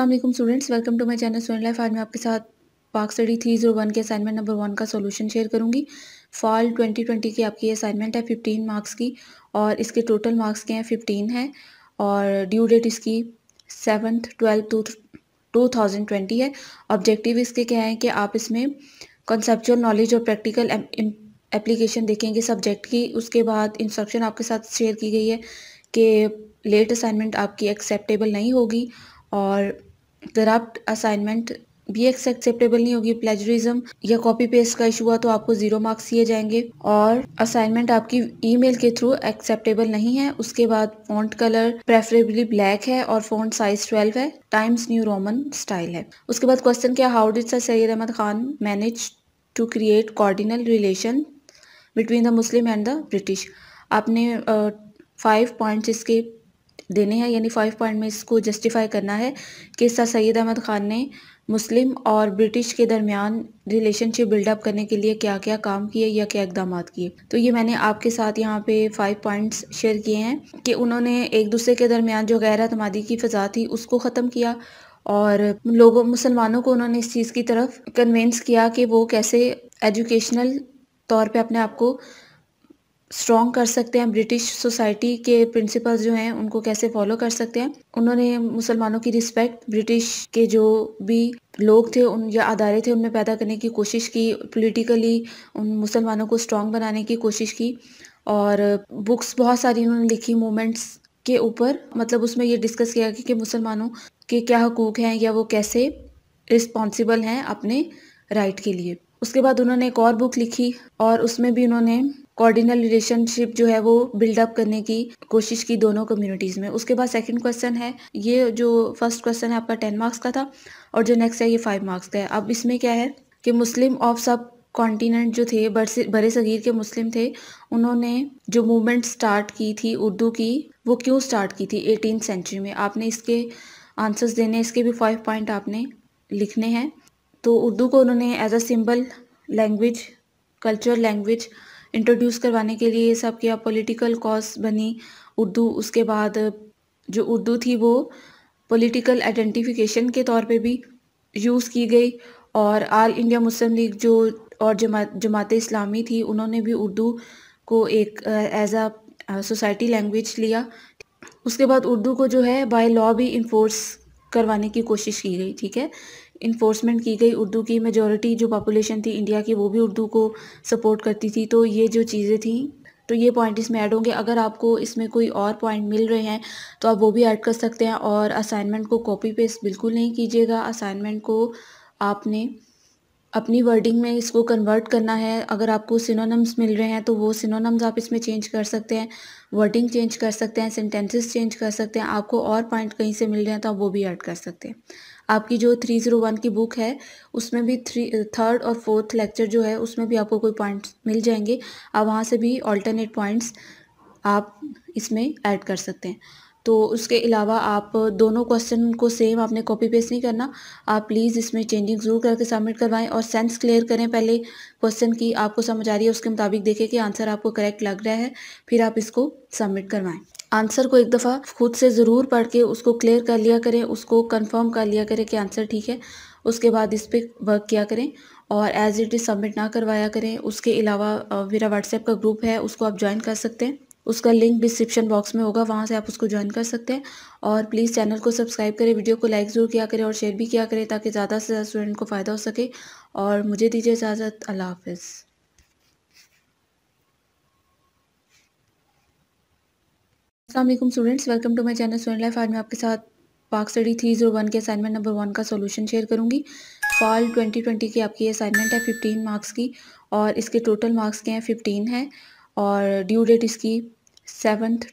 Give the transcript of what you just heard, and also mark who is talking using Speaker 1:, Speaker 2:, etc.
Speaker 1: Aslam students welcome to my channel student life आज मैं आपके साथ Pak study three zero one के असाइनमेंट नंबर वन का सॉल्यूशन शेयर करूंगी फॉल ट्वेंटी ट्वेंटी की आपकी असाइनमेंट है फिफ्टीन मार्क्स की और इसके टोटल मार्क्स के हैं फिफ्टीन है और ड्यू डेट इसकी seventh twelfth two two thousand twenty है ऑब्जेक्टिव इसके क्या है कि आप इसमें कंसेप्चुअल नॉलेज और प्रैक्टिकल एप्लीकेशन देखेंगे सब्जेक्ट की उसके बाद इंस्ट्रक्शन आपके साथ शेयर की गई है कि लेट असाइनमेंट आपकी एक्सेप्टेबल नहीं होगी और करप्ट असाइनमेंट बी एक्स एक्सेप्टेबल नहीं होगी प्लेजरिज्म या कॉपी पेस्ट का इशू हुआ तो आपको जीरो मार्क्स दिए जाएंगे और असाइनमेंट आपकी ईमेल के थ्रू एक्सेप्टेबल नहीं है उसके बाद फॉन्ट कलर प्रेफरेबली ब्लैक है और फॉन्ट साइज 12 है टाइम्स न्यू रोमन स्टाइल है उसके बाद क्वेश्चन क्या how did sir Syed Ahmad Khan manage to create cordial relation between the Muslim and the British आपने फाइव uh, पॉइंट्स इसके देने हैं यानी फाइव पॉइंट में इसको जस्टिफाई करना है कि सर सैद अहमद ख़ान ने मुस्लिम और ब्रिटिश के दरमियान रिलेशनशिप बिल्डअप करने के लिए क्या क्या काम किए या क्या इकदाम किए तो ये मैंने आपके साथ यहाँ पे फाइव पॉइंट्स शेयर किए हैं कि उन्होंने एक दूसरे के दरमियान जो गैर अतमादी की फ़ज़ा थी उसको ख़त्म किया और लोगों मुसलमानों को उन्होंने इस चीज़ की तरफ कन्विंस किया कि वो कैसे एजुकेशनल तौर पर अपने आप को स्ट्रॉन्ग कर सकते हैं ब्रिटिश सोसाइटी के प्रिंसिपल्स जो हैं उनको कैसे फॉलो कर सकते हैं उन्होंने मुसलमानों की रिस्पेक्ट ब्रिटिश के जो भी लोग थे उन या अदारे थे उनमें पैदा करने की कोशिश की पॉलिटिकली उन मुसलमानों को स्ट्रॉन्ग बनाने की कोशिश की और बुक्स बहुत सारी उन्होंने लिखी मूवमेंट्स के ऊपर मतलब उसमें ये डिस्कस किया कि, कि मुसलमानों के क्या हकूक हैं या वो कैसे रिस्पॉन्सिबल हैं अपने राइट के लिए उसके बाद उन्होंने एक और बुक लिखी और उसमें भी उन्होंने कॉर्डिनल रिलेशनशिप जो है वो बिल्डअप करने की कोशिश की दोनों कम्युनिटीज़ में उसके बाद सेकंड क्वेश्चन है ये जो फर्स्ट क्वेश्चन है आपका टेन मार्क्स का था और जो नेक्स्ट है ये फाइव मार्क्स का है अब इसमें क्या है कि मुस्लिम ऑफ सब कॉन्टिनेंट जो थे बड़े सगीर के मुस्लिम थे उन्होंने जो मूवमेंट स्टार्ट की थी उर्दू की वो क्यों स्टार्ट की थी एटीन सेंचुरी में आपने इसके आंसर्स देने इसके भी फाइव पॉइंट आपने लिखने हैं तो उर्दू को उन्होंने as a symbol language cultural language introduce करवाने के लिए ये सब किया पॉलिटिकल कॉज बनी उर्दू उसके बाद जो उर्दू थी वो पॉलिटिकल आइडेंटिफिकेशन के तौर पे भी यूज़ की गई और आल इंडिया मुस्लिम लीग जो और जमा जमात इस्लामी थी उन्होंने भी उर्दू को एक एज आ सोसाइटी लैंग्वेज लिया उसके बाद उर्दू को जो है बाय लॉ भी इन्फोर्स करवाने की कोशिश की गई ठीक है इन्फोर्समेंट की गई उर्दू की मेजॉरिटी जो पॉपुलेशन थी इंडिया की वो भी उर्दू को सपोर्ट करती थी तो ये जो चीज़ें थी तो ये पॉइंट इसमें ऐड होंगे अगर आपको इसमें कोई और पॉइंट मिल रहे हैं तो आप वो भी ऐड कर सकते हैं और असाइनमेंट को कॉपी पेस्ट बिल्कुल नहीं कीजिएगा असाइनमेंट को आपने अपनी वर्डिंग में इसको कन्वर्ट करना है अगर आपको सिनोनम्स मिल रहे हैं तो वो सिनोनम्स आप इसमें चेंज कर सकते हैं वर्डिंग चेंज कर सकते हैं सेंटेंसेस चेंज कर सकते हैं आपको और पॉइंट कहीं से मिल रहे हैं तो आप वो भी ऐड कर सकते हैं आपकी जो थ्री ज़ीरो वन की बुक है उसमें भी थ्री थर्ड और फोर्थ लेक्चर जो है उसमें भी आपको कोई पॉइंट्स मिल जाएंगे आप वहाँ से भी ऑल्टरनेट पॉइंट्स आप इसमें ऐड कर सकते हैं तो उसके अलावा आप दोनों क्वेश्चन को सेम आपने कॉपी पेस्ट नहीं करना आप प्लीज़ इसमें चेंजिंग ज़रूर करके सबमिट करवाएं और सेंस क्लियर करें पहले क्वेश्चन की आपको समझ आ रही है उसके मुताबिक देखें कि आंसर आपको करेक्ट लग रहा है फिर आप इसको सबमिट करवाएं आंसर को एक दफ़ा खुद से ज़रूर पढ़ के उसको क्लियर कर लिया करें उसको कन्फर्म कर लिया करें कि आंसर ठीक है उसके बाद इस पर वर्क किया करें और एज इट इज़ सबमिट ना करवाया करें उसके अलावा मेरा व्हाट्सएप का ग्रुप है उसको आप ज्वाइन कर सकते हैं उसका लिंक डिस्क्रिप्शन बॉक्स में होगा वहाँ से आप उसको ज्वाइन कर सकते हैं और प्लीज़ चैनल को सब्सक्राइब करें वीडियो को लाइक ज़रूर किया करें और शेयर भी किया करें ताकि ज़्यादा से ज़्यादा स्टूडेंट को फ़ायदा हो सके और मुझे दीजिए इजाज़त अल्लाह हाफिज़ अल्लाम students welcome to my channel student life आज मैं आपके साथ Pak study three zero one के असाइनमेंट नंबर वन का सॉल्यूशन शेयर करूंगी फॉल ट्वेंटी ट्वेंटी की आपकी असाइनमेंट है फिफ्टीन मार्क्स की और इसके टोटल मार्क्स के हैं फिफ्टीन है और ड्यू डेट इसकी सेवन्थ